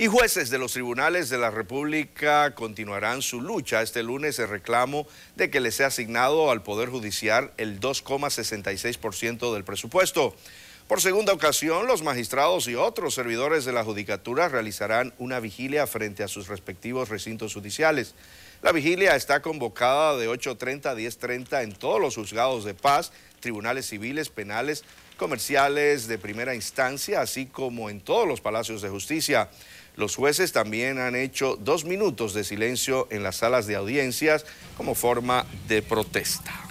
Y jueces de los tribunales de la República continuarán su lucha este lunes el reclamo de que le sea asignado al Poder Judicial el 2,66% del presupuesto. Por segunda ocasión, los magistrados y otros servidores de la Judicatura realizarán una vigilia frente a sus respectivos recintos judiciales. La vigilia está convocada de 8.30 a 10.30 en todos los juzgados de paz, tribunales civiles, penales, comerciales de primera instancia, así como en todos los palacios de justicia. Los jueces también han hecho dos minutos de silencio en las salas de audiencias como forma de protesta.